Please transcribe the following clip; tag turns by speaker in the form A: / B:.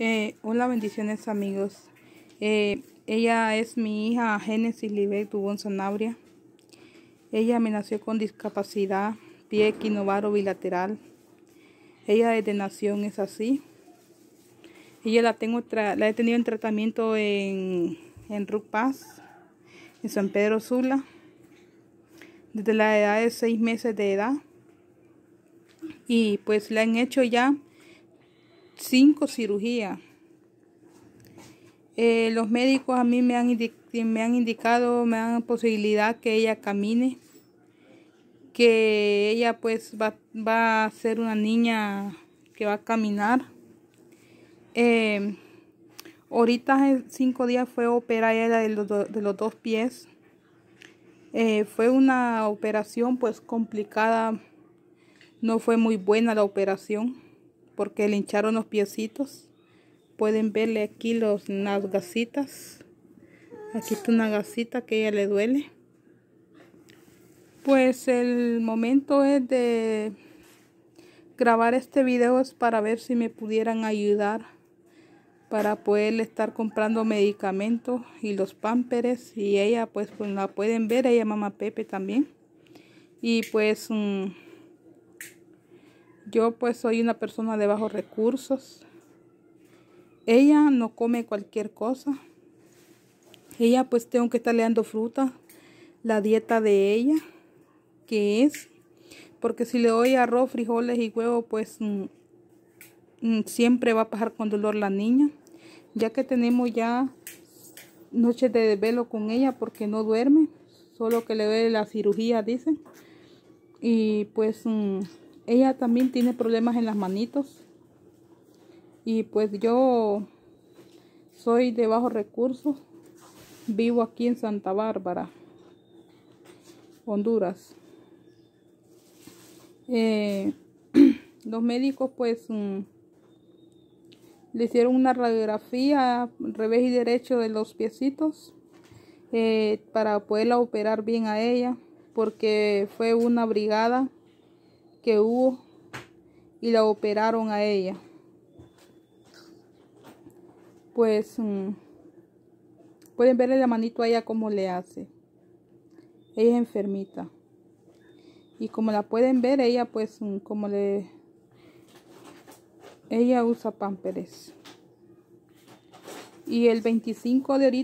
A: Eh, hola, bendiciones amigos. Eh, ella es mi hija Génesis Libet Dubón Sanabria. Ella me nació con discapacidad, pie o bilateral. Ella desde nación es así. Ella la, tengo la he tenido en tratamiento en, en Paz, en San Pedro Sula, desde la edad de seis meses de edad. Y pues la han hecho ya cinco cirugías. Eh, los médicos a mí me han, me han indicado, me dan posibilidad que ella camine, que ella pues va, a ser una niña que va a caminar. Eh, ahorita en cinco días fue operada de los, de los dos pies. Eh, fue una operación pues complicada, no fue muy buena la operación porque le hincharon los piecitos. Pueden verle aquí los, las gasitas. Aquí está una gasita que ella le duele. Pues el momento es de grabar este video es para ver si me pudieran ayudar para poder estar comprando medicamentos y los pámperes y ella pues, pues, la pueden ver, ella mamá Pepe también. Y pues... Yo pues soy una persona de bajos recursos. Ella no come cualquier cosa. Ella pues tengo que estarle dando fruta. La dieta de ella, que es, porque si le doy arroz, frijoles y huevo, pues mm, mm, siempre va a pasar con dolor la niña. Ya que tenemos ya noches de velo con ella porque no duerme, solo que le ve la cirugía, dicen. Y pues... Mm, ella también tiene problemas en las manitos y pues yo soy de bajos recursos vivo aquí en Santa Bárbara Honduras eh, los médicos pues mm, le hicieron una radiografía revés y derecho de los piecitos eh, para poderla operar bien a ella porque fue una brigada que hubo y la operaron a ella. Pues mm, pueden verle la manito a ella como le hace. Ella es enfermita. Y como la pueden ver, ella pues mm, como le... Ella usa pamperes. Y el 25 de ahorita...